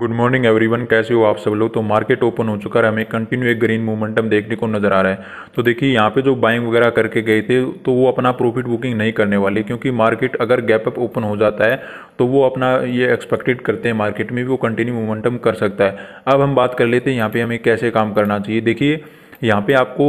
good morning everyone कैसे हो आप सब लोग तो मार्केट ओपन हो चुका है हमें कंटिन्यू एक ग्रीन मोमेंटम देखने को नज़र आ रहा है तो देखिए यहाँ पे जो बाइंग वगैरह करके गए थे तो वो अपना प्रॉफिट बुकिंग नहीं करने वाले क्योंकि मार्केट अगर गैप अप ओपन हो जाता है तो वो अपना ये एक्सपेक्टेड करते हैं मार्केट में भी वो कंटिन्यू मोमेंटम कर सकता है अब हम बात कर लेते हैं यहाँ पर हमें कैसे काम करना चाहिए देखिए यहाँ पे आपको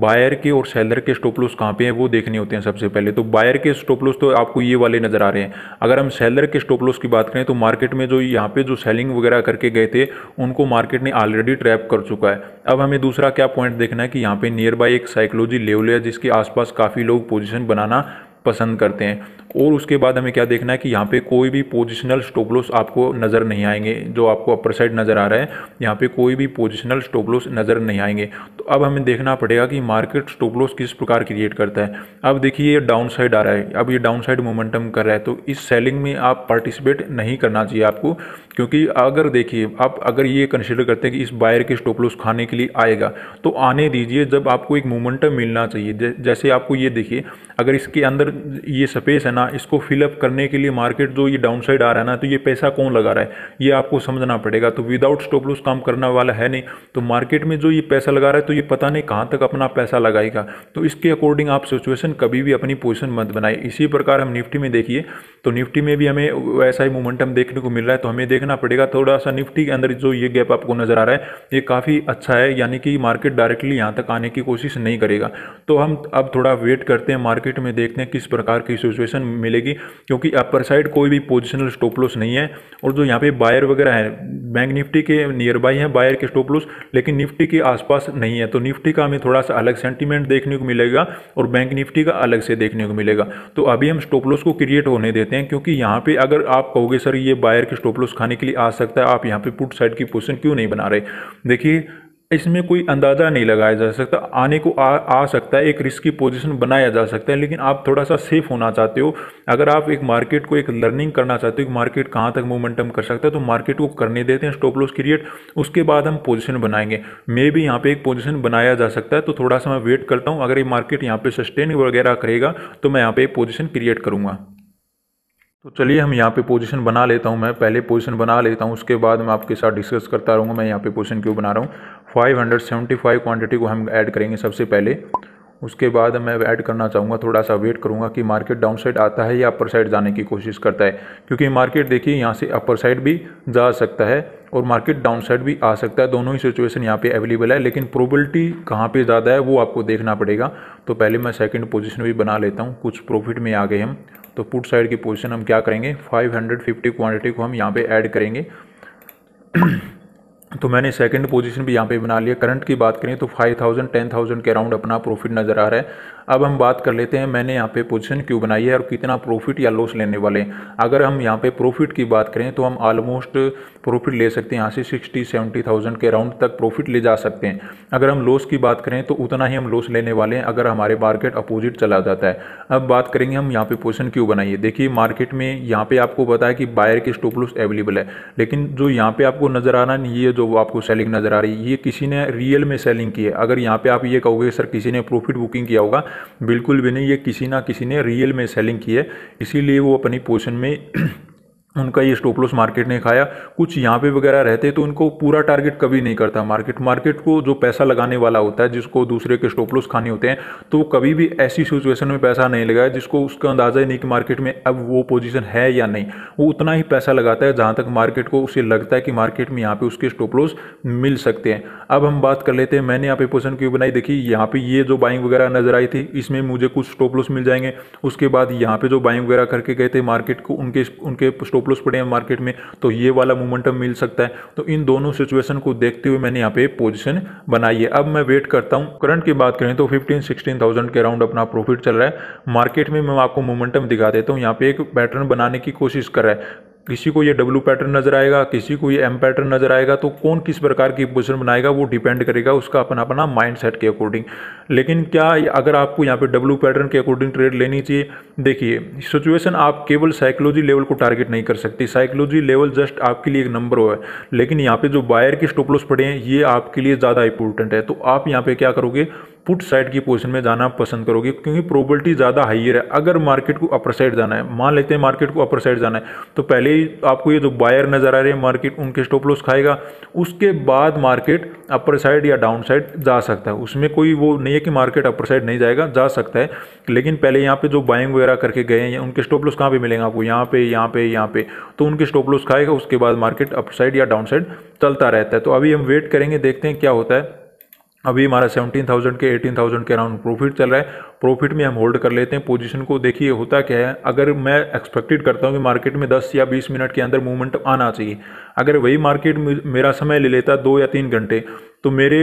बायर के और सेलर के स्टॉप लॉस कहाँ पे हैं वो देखने होते हैं सबसे पहले तो बायर के स्टॉप लॉस तो आपको ये वाले नज़र आ रहे हैं अगर हम सेलर के स्टॉप लॉस की बात करें तो मार्केट में जो यहाँ पे जो सेलिंग वगैरह करके गए थे उनको मार्केट ने ऑलरेडी ट्रैप कर चुका है अब हमें दूसरा क्या पॉइंट देखना है कि यहाँ पे नियर बाई एक साइकोलॉजी लेवल है जिसके आसपास काफ़ी लोग पोजिशन बनाना पसंद करते हैं और उसके बाद हमें क्या देखना है कि यहाँ पे कोई भी पोजिशनल स्टोपलोस आपको नज़र नहीं आएंगे जो आपको अपर साइड नज़र आ रहा है यहाँ पे कोई भी पोजिशनल स्टोपलोस नज़र नहीं आएंगे तो अब हमें देखना पड़ेगा कि मार्केट स्टोपलोस किस प्रकार क्रिएट करता है अब देखिए ये डाउन साइड आ रहा है अब ये डाउन साइड मोमेंटम कर रहा है तो इस सेलिंग में आप पार्टिसिपेट नहीं करना चाहिए आपको क्योंकि अगर देखिए आप अगर ये कंसिडर करते हैं कि इस बायर के स्टोपलोस खाने के लिए आएगा तो आने दीजिए जब आपको एक मोमेंटम मिलना चाहिए जैसे आपको ये देखिए अगर इसके अंदर ये स्पेस है ना ना इसको फिलअप करने के लिए मार्केट जो ये डाउन साइड आ रहा है ना तो ये पैसा कौन लगा रहा है ये आपको समझना पड़ेगा तो विदाउट स्टॉप लॉस काम करने वाला है नहीं तो मार्केट में जो ये पैसा लगा रहा है तो ये पता नहीं कहाँ तक अपना पैसा लगाएगा तो इसके अकॉर्डिंग आप सिचुएशन कभी भी अपनी पोजिशन मत बनाए इसी प्रकार हम निफ्टी में देखिए तो निफ्टी में भी हमें वैसा ही मोमेंटम देखने को मिल रहा है तो हमें देखना पड़ेगा थोड़ा सा निफ्टी के अंदर जो ये गैप आपको नज़र आ रहा है ये काफ़ी अच्छा है यानी कि मार्केट डायरेक्टली यहाँ तक आने की कोशिश नहीं करेगा तो हम अब थोड़ा वेट करते हैं मार्केट में देखते हैं किस प्रकार की सिचुएशन मिलेगी क्योंकि अपर साइड कोई भी पोजिशनल स्टॉप लॉस नहीं है और जो यहाँ पे बायर वगैरह है बैंक निफ्टी के नियर बाई है बायर के स्टॉप लॉस लेकिन निफ्टी के आसपास नहीं है तो निफ्टी का हमें थोड़ा सा अलग सेंटीमेंट देखने को मिलेगा और बैंक निफ्टी का अलग से देखने को मिलेगा तो अभी हम स्टॉप लॉस को क्रिएट होने देते हैं क्योंकि यहाँ पर अगर आप कहोगे सर ये बायर के स्टॉप लॉस खाने के लिए आ सकता है आप यहाँ पर पुट साइड की पोजिशन क्यों नहीं बना रहे देखिए इसमें कोई अंदाज़ा नहीं लगाया जा सकता आने को आ आ सकता है एक रिस्की पोजीशन बनाया जा सकता है लेकिन आप थोड़ा सा सेफ होना चाहते हो अगर आप एक मार्केट को एक लर्निंग करना चाहते हो कि मार्केट कहाँ तक मोमेंटम कर सकता है तो मार्केट को करने देते हैं स्टॉप लॉस क्रिएट उसके बाद हम पोजिशन बनाएंगे मे भी यहाँ पर एक पोजिशन बनाया जा सकता है तो थोड़ा सा मैं वेट करता हूँ अगर ये मार्केट यहाँ पर सस्टेन वगैरह करेगा तो मैं यहाँ पर एक पोजिशन क्रिएट करूँगा तो चलिए हम यहाँ पे पोजीशन बना लेता हूँ मैं पहले पोजीशन बना लेता हूँ उसके बाद मैं आपके साथ डिस्कस करता रहूँगा मैं यहाँ पे पोजीशन क्यों बना रहा हूँ 575 क्वांटिटी को हम ऐड करेंगे सबसे पहले उसके बाद मैं ऐड करना चाहूँगा थोड़ा सा वेट करूँगा कि मार्केट डाउन साइड आता है या अपर साइड जाने की कोशिश करता है क्योंकि मार्केट देखिए यहाँ से अपर साइड भी जा सकता है और मार्केट डाउन साइड भी आ सकता है दोनों ही सिचुएशन यहाँ पे अवेलेबल है लेकिन प्रोबेबिलिटी कहाँ पे ज़्यादा है वो आपको देखना पड़ेगा तो पहले मैं सेकेंड पोजिशन भी बना लेता हूँ कुछ प्रॉफिट में आ गए हम तो पुट साइड की पोजिशन हम क्या करेंगे फिफ्टी क्वांटिटी को हम यहाँ पर ऐड करेंगे तो मैंने सेकंड पोजीशन भी यहाँ पे बना लिया करंट की बात करें तो 5000 10000 के अराउंड अपना प्रॉफिट नज़र आ रहा है अब हम बात कर लेते हैं मैंने यहाँ पे पोजीशन क्यों बनाई है और कितना प्रॉफिट या लॉस लेने वाले हैं अगर हम यहाँ पे प्रॉफिट की बात करें तो हम ऑलमोस्ट प्रॉफिट ले सकते हैं यहाँ से सिक्सटी सेवेंटी थाउजेंड के राउंड तक प्रॉफिट ले जा सकते हैं अगर हम लॉस की बात करें तो उतना ही हम लॉस लेने वाले हैं अगर हमारे मार्केट अपोजिट चला जाता है अब बात करेंगे हम यहाँ पर पोजिशन क्यों बनाइए देखिए मार्केट में यहाँ पर आपको बताया कि बायर के स्टॉप लॉस अवेलेबल है लेकिन जो यहाँ पर आपको नज़र आ रहा नहीं है जो आपको सेलिंग नज़र आ रही है ये किसी ने रियल में सेलिंग की है अगर यहाँ पर आप ये कहोगे सर किसी ने प्रॉफिट बुकिंग किया होगा बिल्कुल भी नहीं ये किसी ना किसी ने रियल में सेलिंग की है इसीलिए वो अपनी पोजिशन में उनका ये स्टॉप लॉस मार्केट ने खाया कुछ यहाँ पे वगैरह रहते तो उनको पूरा टारगेट कभी नहीं करता मार्केट मार्केट को जो पैसा लगाने वाला होता है जिसको दूसरे के स्टॉप लॉस खाने होते हैं तो कभी भी ऐसी सिचुएशन में पैसा नहीं लगाया जिसको उसका अंदाज़ा ही नहीं कि मार्केट में अब वो पोजिशन है या नहीं वो उतना ही पैसा लगाता है जहाँ तक मार्केट को उसे लगता है कि मार्केट में यहाँ पर उसके स्टॉप लॉस मिल सकते हैं अब हम बात कर लेते हैं मैंने यहाँ पे पोजिशन क्यों बनाई देखी यहाँ पर ये जो बाइंग वगैरह नजर आई थी इसमें मुझे कुछ स्टॉप लॉस मिल जाएंगे उसके बाद यहाँ पर जो बाइंग वगैरह करके गए थे मार्केट को उनके उनके स्टॉप स्टॉप लॉस पड़े हैं मार्केट में तो ये वाला मोमेंटम मिल सकता है तो इन दोनों सिचुएशन को देखते हुए मैंने यहाँ पे पोजिशन बनाई है अब मैं वेट करता हूँ करंट की बात करें तो फिफ्टीन सिक्सटीन के अराउंड अपना प्रॉफिट चल रहा है मार्केट में मैं आपको मोमेंटम दिखा देता हूँ यहाँ पे एक पैटर्न बनाने की कोशिश कर रहा है किसी को ये डब्लू पैटर्न नज़र आएगा किसी को ये एम पैटर्न नज़र आएगा तो कौन किस प्रकार की पोजिशन बनाएगा वो डिपेंड करेगा उसका अपना अपना माइंड सेट के अकॉर्डिंग लेकिन क्या अगर आपको यहाँ पे डब्लू पैटर्न के अकॉर्डिंग ट्रेड लेनी चाहिए देखिए सिचुएशन आप केवल साइकोलॉजी लेवल को टारगेट नहीं कर सकती साइकोलॉजी लेवल जस्ट आपके लिए एक नंबर हो है लेकिन यहाँ पर जो बायर के स्टोपलोस पड़े हैं ये आपके लिए ज़्यादा इंपॉर्टेंट है तो आप यहाँ पर क्या करोगे पुट साइड की पोजीशन में जाना पसंद करोगे क्योंकि प्रोबेबिलिटी ज़्यादा हाइयर है अगर मार्केट को अपर साइड जाना है मान लेते हैं मार्केट को अपर साइड जाना है तो पहले ही आपको ये जो बायर नज़र आ रहे हैं मार्केट उनके स्टॉप लॉस खाएगा उसके बाद मार्केट अपर साइड या डाउन साइड जा सकता है उसमें कोई वो नहीं है कि मार्केट अपर साइड नहीं जाएगा जा सकता है लेकिन पहले यहाँ पर जो बाइंग वगैरह करके गए हैं उनके स्टॉप लॉस कहाँ पर मिलेंगे आपको यहाँ पे यहाँ पे यहाँ पे तो उनके स्टॉप लॉस खाएगा उसके बाद मार्केट अप साइड या डाउन साइड चलता रहता है तो अभी हम वेट करेंगे देखते हैं क्या होता है अभी हमारा सेवनटीन थाउजेंड के एटीन थाउजेंड के अराउंड प्रॉफिट चल रहा है प्रॉफिट में हम होल्ड कर लेते हैं पोजीशन को देखिए होता क्या है अगर मैं एक्सपेक्टेड करता हूँ कि मार्केट में 10 या 20 मिनट के अंदर मूवमेंट आना चाहिए अगर वही मार्केट मेरा समय ले लेता दो या तीन घंटे तो मेरे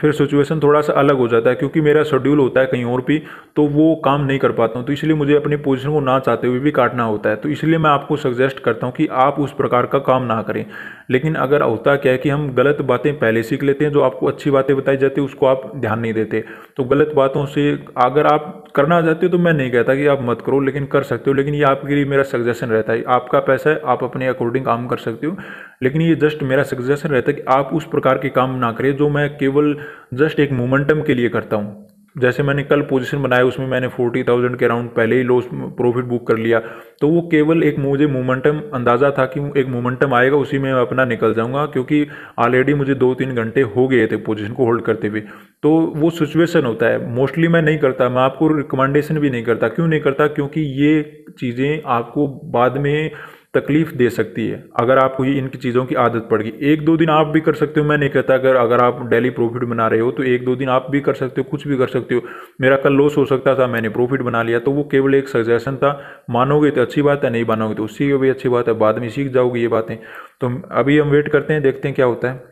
फिर सिचुएशन थोड़ा सा अलग हो जाता है क्योंकि मेरा शेड्यूल होता है कहीं और भी तो वो काम नहीं कर पाता हूँ तो इसलिए मुझे अपनी पोजिशन को ना चाहते हुए भी काटना होता है तो इसलिए मैं आपको सजेस्ट करता हूँ कि आप उस प्रकार का काम ना करें लेकिन अगर होता क्या है कि हम गलत बातें पहले सीख लेते हैं जो आपको अच्छी बातें बताई जाती है उसको आप ध्यान नहीं देते तो गलत बातों से अगर आप आप करना चाहते हो तो मैं नहीं कहता कि आप मत करो लेकिन कर सकते हो लेकिन ये आपके लिए मेरा सजेशन रहता है आपका पैसा है आप अपने अकॉर्डिंग काम कर सकते हो लेकिन ये जस्ट मेरा सजेशन रहता है कि आप उस प्रकार के काम ना करें जो मैं केवल जस्ट एक मोमेंटम के लिए करता हूँ जैसे मैंने कल पोजीशन बनाया उसमें मैंने फोर्टी थाउजेंड के अराउंड पहले ही लॉस प्रॉफिट बुक कर लिया तो वो केवल एक मुझे मोमेंटम अंदाज़ा था कि एक मोमेंटम आएगा उसी में मैं अपना निकल जाऊंगा क्योंकि ऑलरेडी मुझे दो तीन घंटे हो गए थे पोजीशन को होल्ड करते हुए तो वो सिचुएशन होता है मोस्टली मैं नहीं करता मैं आपको रिकमेंडेशन भी नहीं करता क्यों नहीं करता क्योंकि ये चीज़ें आपको बाद में तकलीफ़ दे सकती है अगर आपको ये इनकी चीज़ों की आदत पड़ गई एक दो दिन आप भी कर सकते हो मैं नहीं कहता अगर अगर आप डेली प्रॉफिट बना रहे हो तो एक दो दिन आप भी कर सकते हो कुछ भी कर सकते हो मेरा कल लॉस हो सकता था मैंने प्रॉफिट बना लिया तो वो केवल एक सजेशन था मानोगे तो अच्छी बात है नहीं मानोगे तो उससे भी अच्छी बात है बाद में सीख जाओगे ये बातें तो अभी हम वेट करते हैं देखते हैं क्या होता है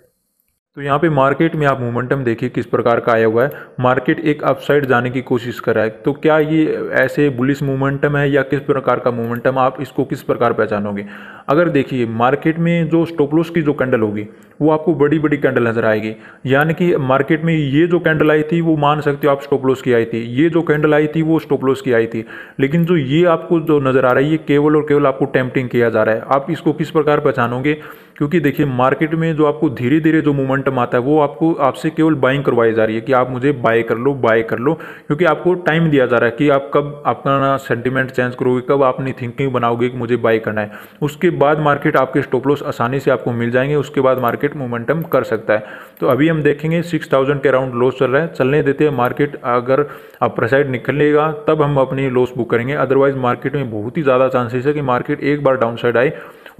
तो यहाँ पे मार्केट में आप मोमेंटम देखिए किस प्रकार का आया हुआ है मार्केट एक अपसाइड जाने की कोशिश कर रहा है तो क्या ये ऐसे बुलिस मोमेंटम है या किस प्रकार का मोमेंटम आप इसको किस प्रकार पहचानोगे अगर देखिए मार्केट में जो स्टोपलोस की जो कैंडल होगी वो आपको बड़ी बड़ी कैंडल नज़र आएगी यानी कि मार्केट में ये जो कैंडल आई थी वो मान सकते हो आप स्टोपलोस की आई थी ये जो कैंडल आई थी वो स्टोपलोस की आई थी लेकिन जो ये आपको जो नज़र आ रहा है ये केवल और केवल आपको टेम्पटिंग किया जा रहा है आप इसको किस प्रकार पहचानोगे क्योंकि देखिए मार्केट में जो आपको धीरे धीरे जो मूवमेंट मोमेंटम आता है वो आपको आपसे केवल बाइंग करवाई जा रही है कि आप मुझे बाय कर लो बाय कर लो क्योंकि आपको टाइम दिया जा रहा है कि आप कब अपना सेंटिमेंट चेंज करोगे कब आप अपनी थिंकिंग बनाओगे कि मुझे बाय करना है उसके बाद मार्केट आपके स्टॉप लॉस आसानी से आपको मिल जाएंगे उसके बाद मार्केट मोमेंटम कर सकता है तो अभी हम देखेंगे सिक्स के अराउंड लॉस चल रहा है चलने देते हैं मार्केट अगर अपर साइड निकलेगा तब हम अपनी लॉस बुक करेंगे अदरवाइज मार्केट में बहुत ही ज़्यादा चांसेस है कि मार्केट एक बार डाउन साइड आए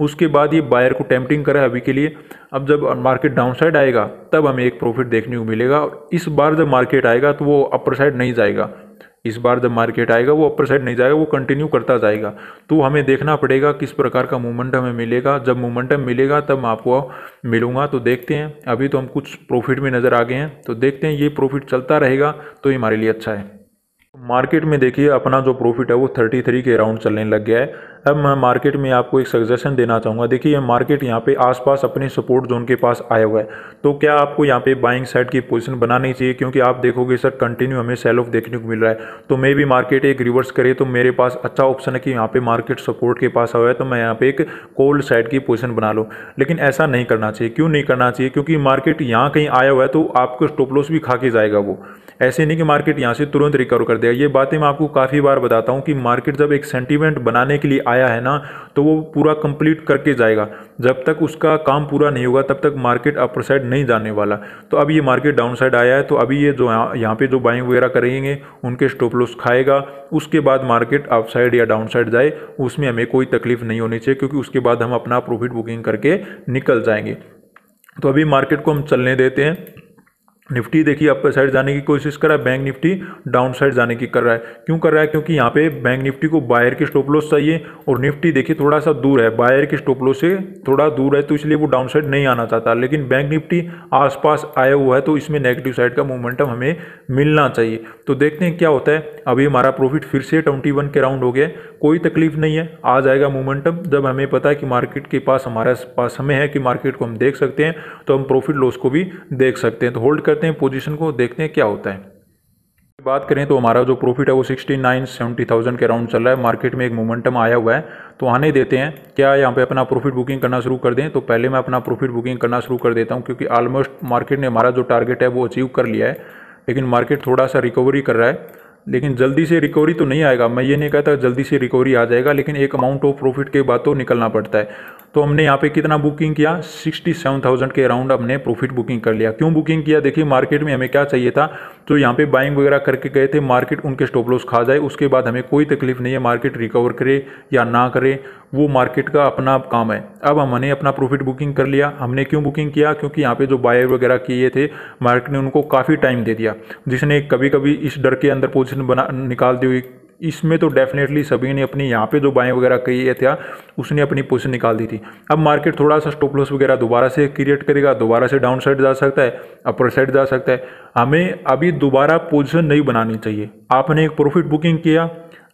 उसके बाद ये बायर को टेम्पटिंग करे अभी के लिए अब जब मार्केट डाउन साइड आएगा जाएगा तब हमें एक प्रॉफिट देखने को मिलेगा और इस बार जब मार्केट आएगा तो वो अपर साइड नहीं जाएगा इस बार जब मार्केट आएगा वो अपर साइड नहीं जाएगा वो कंटिन्यू करता जाएगा तो हमें देखना पड़ेगा किस प्रकार का मोमेंटम हमें मिलेगा जब मोमेंटम मिलेगा तब आपको मिलूंगा तो देखते हैं अभी तो हम कुछ प्रॉफिट में नज़र आ गए हैं तो देखते हैं ये प्रॉफिट चलता रहेगा तो ये हमारे लिए अच्छा है मार्केट में देखिए अपना जो प्रॉफिट है वो 33 के अराउंड चलने लग गया है अब मैं मार्केट में आपको एक सजेशन देना चाहूँगा देखिए मार्केट यहाँ पे आसपास अपने सपोर्ट जोन के पास आया हुआ है तो क्या आपको यहाँ पे बाइंग साइड की पोजीशन बनानी चाहिए क्योंकि आप देखोगे सर कंटिन्यू हमें सेल ऑफ देखने को मिल रहा है तो मे भी मार्केट एक रिवर्स करे तो मेरे पास अच्छा ऑप्शन है कि यहाँ पर मार्केट सपोर्ट के पास आया है तो मैं यहाँ पर एक कोल्ड साइड की पोजिशन बना लूँ लेकिन ऐसा नहीं करना चाहिए क्यों नहीं करना चाहिए क्योंकि मार्केट यहाँ कहीं आया हुआ है तो आपको स्टोपलोस भी खा के जाएगा वो ऐसे नहीं कि मार्केट यहाँ से तुरंत रिकवर कर देगा ये बातें मैं आपको काफ़ी बार बताता हूँ कि मार्केट जब एक सेंटिमेंट बनाने के लिए आया है ना तो वो पूरा कंप्लीट करके जाएगा जब तक उसका काम पूरा नहीं होगा तब तक मार्केट अपर साइड नहीं जाने वाला तो अब ये मार्केट डाउन साइड आया है तो अभी ये जो यहाँ पे जो बाइंग वगैरह करेंगे उनके स्टॉप लॉस खाएगा उसके बाद मार्केट अप साइड या डाउन साइड जाए उसमें हमें कोई तकलीफ नहीं होनी चाहिए क्योंकि उसके बाद हम अपना प्रॉफिट बुकिंग करके निकल जाएंगे तो अभी मार्केट को हम चलने देते हैं निफ्टी देखिए अपर साइड जाने की कोशिश कर रहा है बैंक निफ्टी डाउन साइड जाने की कर रहा है क्यों कर रहा है क्योंकि यहाँ पे बैंक निफ्टी को बायर के स्टॉप लॉस चाहिए और निफ्टी देखिए थोड़ा सा दूर है बायर के स्टॉप लॉस से थोड़ा दूर है तो इसलिए वो डाउन साइड नहीं आना चाहता लेकिन बैंक निफ्टी आसपास आया हुआ है तो इसमें नेगेटिव साइड का मोमेंटम हमें मिलना चाहिए तो देखते हैं क्या होता है अभी हमारा प्रॉफिट फिर से ट्वेंटी के राउंड हो गया कोई तकलीफ नहीं है आ जाएगा मोमेंटम जब हमें पता है कि मार्केट के पास हमारे पास समय है कि मार्केट को हम देख सकते हैं तो हम प्रॉफिट लॉस को भी देख सकते हैं तो होल्ड करते हैं पोजीशन को देखते हैं क्या होता है बात करें तो हमारा जो प्रॉफिट है वो सिक्सटी नाइन सेवेंटी थाउजेंड के अराउंड चल रहा है मार्केट में एक मोमेंटम आया हुआ है तो आने देते हैं क्या यहाँ पे अपना प्रॉफिट बुकिंग करना शुरू कर दें तो पहले मैं अपना प्रॉफिट बुकिंग करना शुरू कर देता हूँ क्योंकि ऑलमोस्ट मार्केट ने हमारा जो टारगेट है वो अचीव कर लिया है लेकिन मार्केट थोड़ा सा रिकवरी कर रहा है लेकिन जल्दी से रिकवरी तो नहीं आएगा मैं ये नहीं कहता जल्दी से रिकवरी आ जाएगा लेकिन एक अमाउंट ऑफ प्रॉफिट के बाद तो निकलना पड़ता है तो हमने यहाँ पे कितना बुकिंग किया सिक्सटी सेवन थाउजेंड के अराउंड हमने प्रॉफिट बुकिंग कर लिया क्यों बुकिंग किया देखिए मार्केट में हमें क्या चाहिए था जो तो यहाँ पे बाइंग वगैरह करके गए थे मार्केट उनके स्टॉप लॉस खा जाए उसके बाद हमें कोई तकलीफ नहीं है मार्केट रिकवर करे या ना करे वो मार्केट का अपना काम है अब हमने अपना प्रॉफिट बुकिंग कर लिया हमने क्यों बुकिंग किया क्योंकि यहाँ पे जो बायर वगैरह किए थे मार्केट ने उनको काफ़ी टाइम दे दिया जिसने कभी कभी इस डर के अंदर पोजिशन बना निकाल दी हुई इसमें तो डेफिनेटली सभी ने अपनी यहाँ पे जो बाएँ वगैरह किए था उसने अपनी पोजिशन निकाल दी थी अब मार्केट थोड़ा सा स्टॉप लॉस वगैरह दोबारा से क्रिएट करेगा दोबारा से डाउन साइड जा सकता है अपर साइड जा सकता है हमें अभी दोबारा पोजिशन नहीं बनानी चाहिए आपने एक प्रॉफिट बुकिंग किया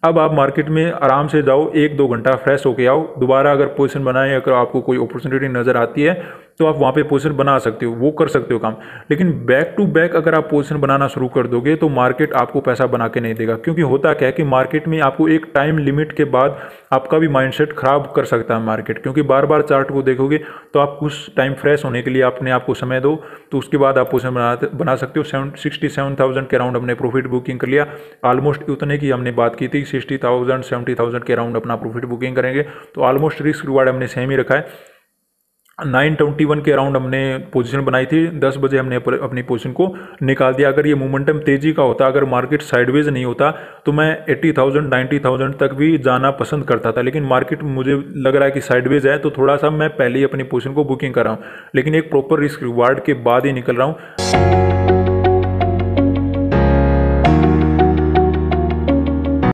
अब आप मार्केट में आराम से जाओ एक दो घंटा फ्रेश होके आओ दोबारा अगर पोजिशन बनाए अगर आपको कोई अपॉर्चुनिटी नज़र आती है तो आप वहाँ पे पोजिशन बना सकते हो वो कर सकते हो काम लेकिन बैक टू बैक अगर आप पोजिशन बनाना शुरू कर दोगे तो मार्केट आपको पैसा बना के नहीं देगा क्योंकि होता क्या है कि मार्केट में आपको एक टाइम लिमिट के बाद आपका भी माइंडसेट खराब कर सकता है मार्केट क्योंकि बार बार चार्ट को देखोगे तो आप कुछ टाइम फ्रेश होने के लिए अपने आपको समय दो तो उसके बाद आप पोजिशन बना बना सकते हो सेवन सिक्सटी सेवन थाउजेंड के अराउंड हमने प्रॉफिट बुकिंग कर लिया ऑलमोस्ट उतने की हमने बात की थी सिक्सटी थाउजेंड सेवेंटी थाउजेंड के अराउंड अपना प्रॉफिट बुकिंग करेंगे तो ऑलमोस्ट रिस्क रिवार्ड हमने सेम ही रखा है नाइन ट्वेंटी वन के अराउंड हमने पोजीशन बनाई थी दस बजे हमने अपनी पोजीशन को निकाल दिया अगर ये मोमेंटम तेजी का होता अगर मार्केट साइडवेज नहीं होता तो मैं एट्टी थाउजेंड नाइन्टी थाउजेंड तक भी जाना पसंद करता था लेकिन मार्केट मुझे लग रहा है कि साइडवेज है तो थोड़ा सा मैं पहले ही अपनी पोजीशन को बुकिंग कर रहा हूँ लेकिन एक प्रॉपर रिस्क रिवार्ड के बाद ही निकल रहा हूँ